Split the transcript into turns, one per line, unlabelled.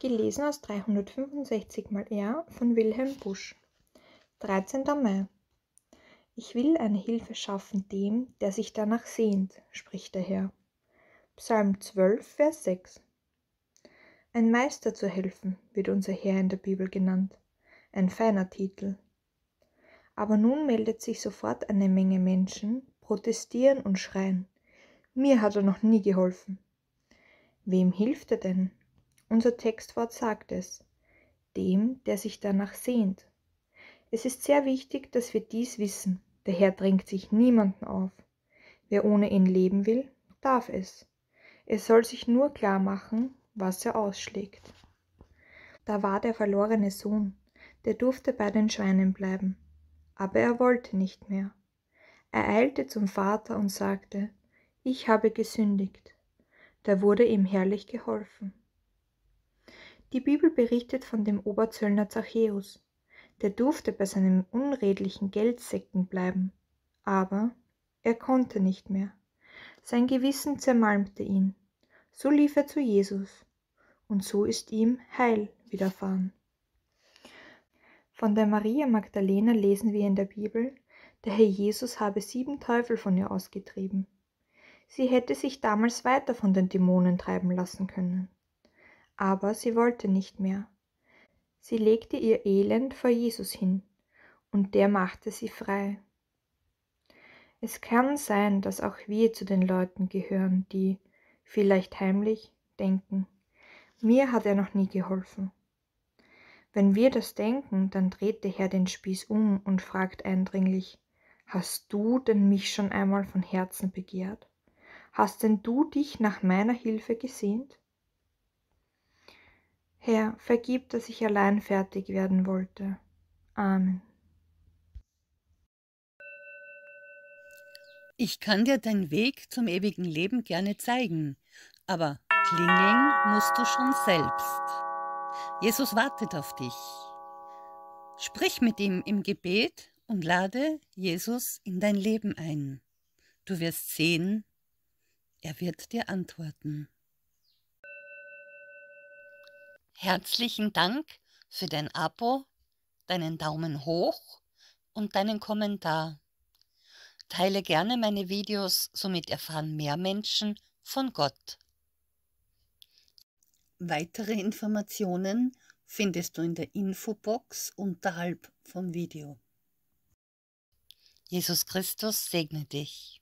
Gelesen aus 365 mal R von Wilhelm Busch. 13. Mai. Ich will eine Hilfe schaffen dem, der sich danach sehnt, spricht der Herr. Psalm 12, Vers 6. Ein Meister zu helfen wird unser Herr in der Bibel genannt. Ein feiner Titel. Aber nun meldet sich sofort eine Menge Menschen, protestieren und schreien. Mir hat er noch nie geholfen. Wem hilft er denn? Unser Textwort sagt es, dem, der sich danach sehnt. Es ist sehr wichtig, dass wir dies wissen. Der Herr drängt sich niemanden auf. Wer ohne ihn leben will, darf es. Es soll sich nur klar machen, was er ausschlägt. Da war der verlorene Sohn, der durfte bei den Schweinen bleiben, aber er wollte nicht mehr. Er eilte zum Vater und sagte, ich habe gesündigt. Da wurde ihm herrlich geholfen. Die Bibel berichtet von dem Oberzöllner Zachäus. Der durfte bei seinen unredlichen Geldsäcken bleiben, aber er konnte nicht mehr. Sein Gewissen zermalmte ihn. So lief er zu Jesus, und so ist ihm Heil widerfahren. Von der Maria Magdalena lesen wir in der Bibel, der Herr Jesus habe sieben Teufel von ihr ausgetrieben. Sie hätte sich damals weiter von den Dämonen treiben lassen können aber sie wollte nicht mehr. Sie legte ihr Elend vor Jesus hin, und der machte sie frei. Es kann sein, dass auch wir zu den Leuten gehören, die, vielleicht heimlich, denken, mir hat er noch nie geholfen. Wenn wir das denken, dann dreht der Herr den Spieß um und fragt eindringlich, hast du denn mich schon einmal von Herzen begehrt? Hast denn du dich nach meiner Hilfe gesehnt? Herr, vergib, dass ich allein fertig werden wollte. Amen. Ich kann
dir deinen Weg zum ewigen Leben gerne zeigen, aber klingeln musst du schon selbst. Jesus wartet auf dich. Sprich mit ihm im Gebet und lade Jesus in dein Leben ein. Du wirst sehen, er wird dir antworten. Herzlichen Dank für dein Abo, deinen Daumen hoch und deinen Kommentar. Teile gerne meine Videos, somit erfahren mehr Menschen von Gott. Weitere Informationen findest du in der Infobox unterhalb vom Video. Jesus Christus segne dich.